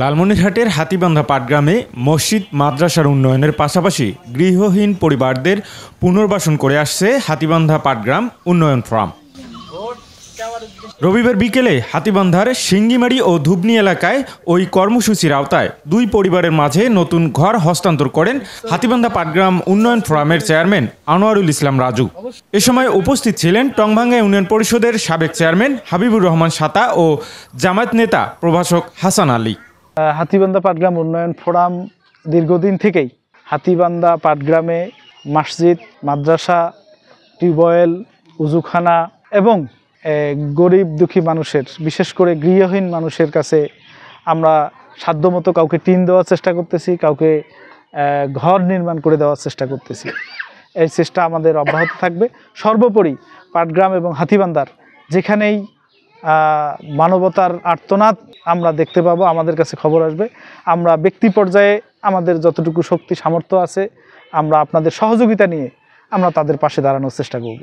লালমনিরহাটের হাতিবান্ধা পাটগ্রামে মসজিদ মাদ্রাসার উন্নয়নের পাশাপাশি গৃহহীন পরিবারদের পুনর্বাসন করে আসছে হাতিবান্ধা পাটগ্রাম উন্নয়ন ফার্ম রবিবার বিকেলে হাতিবান্ধার সিঙ্গিমারি ও ধুবনি এলাকায় ওই কর্মসূচির আওতায় দুই পরিবারের মাঝে নতুন ঘর হস্তান্তর করেন হাতিবান্ধা পাটগ্রাম উন্নয়ন ফোরামের চেয়ারম্যান আনোয়ারুল ইসলাম রাজু এ সময় উপস্থিত ছিলেন টংভাঙ্গা ইউনিয়ন পরিষদের সাবেক চেয়ারম্যান হাবিবুর রহমান সাতা ও জামায়াত নেতা প্রভাষক হাসান আলী হাতিবান্ধা পাটগ্রাম উন্নয়ন ফোরাম দীর্ঘদিন থেকেই হাতিবান্ধা পাটগ্রামে মসজিদ মাদ্রাসা টিউবওয়েল উজুখানা এবং গরিব দুঃখী মানুষের বিশেষ করে গৃহহীন মানুষের কাছে আমরা সাধ্যমতো কাউকে টিন দেওয়ার চেষ্টা করতেছি কাউকে ঘর নির্মাণ করে দেওয়ার চেষ্টা করতেছি এই চেষ্টা আমাদের অব্যাহত থাকবে সর্বোপরি পাটগ্রাম এবং হাতিবান্দার যেখানেই মানবতার আর্তনাদ আমরা দেখতে পাবো আমাদের কাছে খবর আসবে আমরা ব্যক্তি পর্যায়ে আমাদের যতটুকু শক্তি সামর্থ্য আছে আমরা আপনাদের সহযোগিতা নিয়ে আমরা তাদের পাশে দাঁড়ানোর চেষ্টা করব